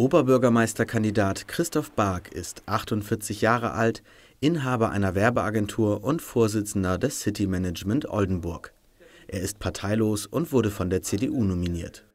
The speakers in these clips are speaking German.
Oberbürgermeisterkandidat Christoph Bark ist 48 Jahre alt, Inhaber einer Werbeagentur und Vorsitzender des City Management Oldenburg. Er ist parteilos und wurde von der CDU nominiert.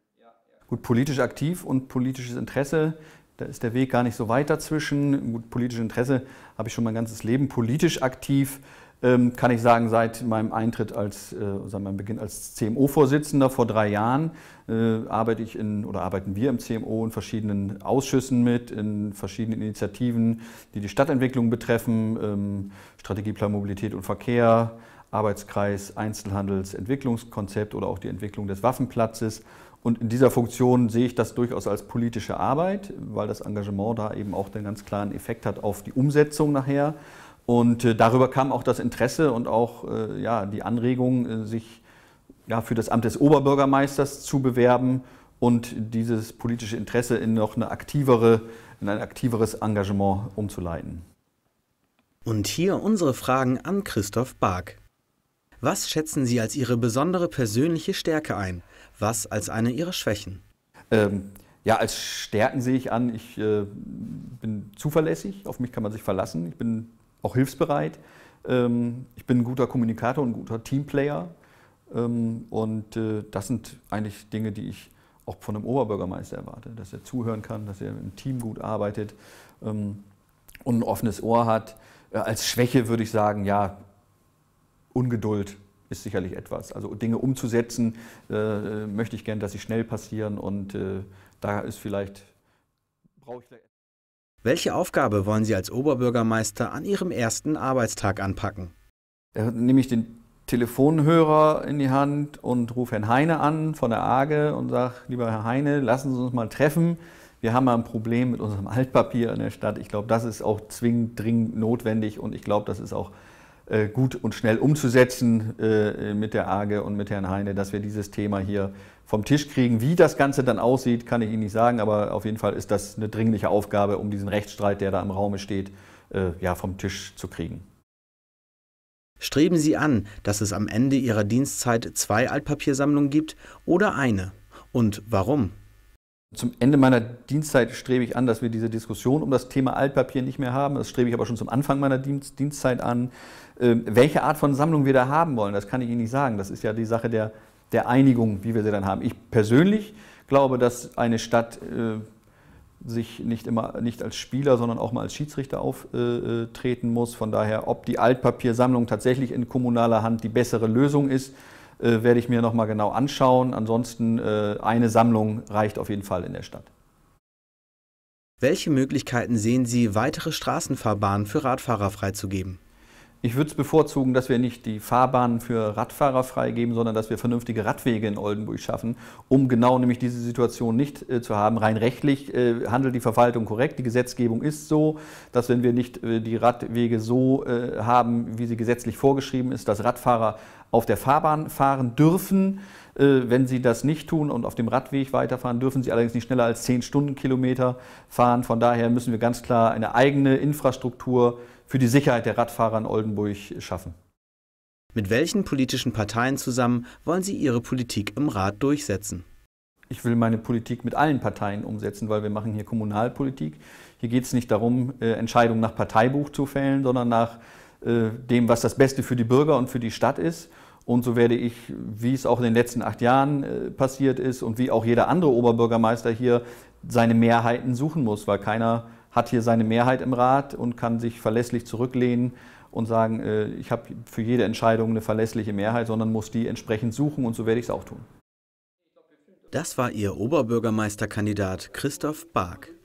Gut, politisch aktiv und politisches Interesse, da ist der Weg gar nicht so weit dazwischen. Gut, politisches Interesse habe ich schon mein ganzes Leben. Politisch aktiv ähm, kann ich sagen, seit meinem Eintritt als, äh, seit meinem Beginn als CMO-Vorsitzender vor drei Jahren äh, arbeite ich in oder arbeiten wir im CMO in verschiedenen Ausschüssen mit, in verschiedenen Initiativen, die die Stadtentwicklung betreffen, ähm, Strategieplan Mobilität und Verkehr, Arbeitskreis Einzelhandelsentwicklungskonzept oder auch die Entwicklung des Waffenplatzes. Und in dieser Funktion sehe ich das durchaus als politische Arbeit, weil das Engagement da eben auch den ganz klaren Effekt hat auf die Umsetzung nachher. Und äh, darüber kam auch das Interesse und auch äh, ja, die Anregung, äh, sich ja, für das Amt des Oberbürgermeisters zu bewerben und dieses politische Interesse in noch eine aktivere, in ein aktiveres Engagement umzuleiten. Und hier unsere Fragen an Christoph Bark. Was schätzen Sie als Ihre besondere persönliche Stärke ein? Was als eine Ihrer Schwächen? Ähm, ja, als Stärken sehe ich an, ich äh, bin zuverlässig, auf mich kann man sich verlassen, ich bin auch hilfsbereit. Ähm, ich bin ein guter Kommunikator und ein guter Teamplayer. Ähm, und äh, das sind eigentlich Dinge, die ich auch von einem Oberbürgermeister erwarte, dass er zuhören kann, dass er im Team gut arbeitet ähm, und ein offenes Ohr hat. Äh, als Schwäche würde ich sagen, ja, Ungeduld ist sicherlich etwas. Also Dinge umzusetzen, äh, möchte ich gern, dass sie schnell passieren und da ist vielleicht, brauche ich vielleicht welche Aufgabe wollen Sie als Oberbürgermeister an Ihrem ersten Arbeitstag anpacken? Da nehme ich den Telefonhörer in die Hand und rufe Herrn Heine an von der AGE und sage, lieber Herr Heine, lassen Sie uns mal treffen. Wir haben mal ein Problem mit unserem Altpapier in der Stadt. Ich glaube, das ist auch zwingend dringend notwendig und ich glaube, das ist auch äh, gut und schnell umzusetzen äh, mit der AGE und mit Herrn Heine, dass wir dieses Thema hier vom Tisch kriegen. Wie das Ganze dann aussieht, kann ich Ihnen nicht sagen, aber auf jeden Fall ist das eine dringliche Aufgabe, um diesen Rechtsstreit, der da im Raume steht, äh, ja, vom Tisch zu kriegen. Streben Sie an, dass es am Ende Ihrer Dienstzeit zwei Altpapiersammlungen gibt oder eine. Und warum? zum Ende meiner Dienstzeit strebe ich an, dass wir diese Diskussion um das Thema Altpapier nicht mehr haben. Das strebe ich aber schon zum Anfang meiner Dienst Dienstzeit an. Ähm, welche Art von Sammlung wir da haben wollen, das kann ich Ihnen nicht sagen. Das ist ja die Sache der, der Einigung, wie wir sie dann haben. Ich persönlich glaube, dass eine Stadt äh, sich nicht immer nicht als Spieler, sondern auch mal als Schiedsrichter auftreten äh, äh, muss. Von daher, ob die Altpapiersammlung tatsächlich in kommunaler Hand die bessere Lösung ist, äh, werde ich mir nochmal genau anschauen. Ansonsten äh, eine Sammlung reicht auf jeden Fall in der Stadt. Welche Möglichkeiten sehen Sie, weitere Straßenfahrbahnen für Radfahrer freizugeben? Ich würde es bevorzugen, dass wir nicht die Fahrbahnen für Radfahrer freigeben, sondern dass wir vernünftige Radwege in Oldenburg schaffen, um genau nämlich diese Situation nicht äh, zu haben. Rein rechtlich äh, handelt die Verwaltung korrekt. Die Gesetzgebung ist so, dass wenn wir nicht äh, die Radwege so äh, haben, wie sie gesetzlich vorgeschrieben ist, dass Radfahrer auf der Fahrbahn fahren dürfen. Äh, wenn Sie das nicht tun und auf dem Radweg weiterfahren, dürfen Sie allerdings nicht schneller als 10 Stundenkilometer fahren. Von daher müssen wir ganz klar eine eigene Infrastruktur äh, für die Sicherheit der Radfahrer in Oldenburg schaffen. Mit welchen politischen Parteien zusammen wollen Sie Ihre Politik im Rat durchsetzen? ich will meine Politik mit allen Parteien umsetzen, weil wir machen hier Kommunalpolitik. Hier geht es nicht darum, äh, Entscheidungen nach Parteibuch zu fällen, sondern nach äh, dem, was das Beste für die Bürger und für die Stadt ist. Und so werde ich, wie es auch in den letzten acht Jahren äh, passiert ist und wie auch jeder andere Oberbürgermeister hier seine Mehrheiten suchen muss, weil keiner hat hier seine Mehrheit im Rat und kann sich verlässlich zurücklehnen und sagen, äh, ich habe für jede Entscheidung eine verlässliche Mehrheit, sondern muss die entsprechend suchen und so werde ich es auch tun. Das war ihr Oberbürgermeisterkandidat Christoph Bark.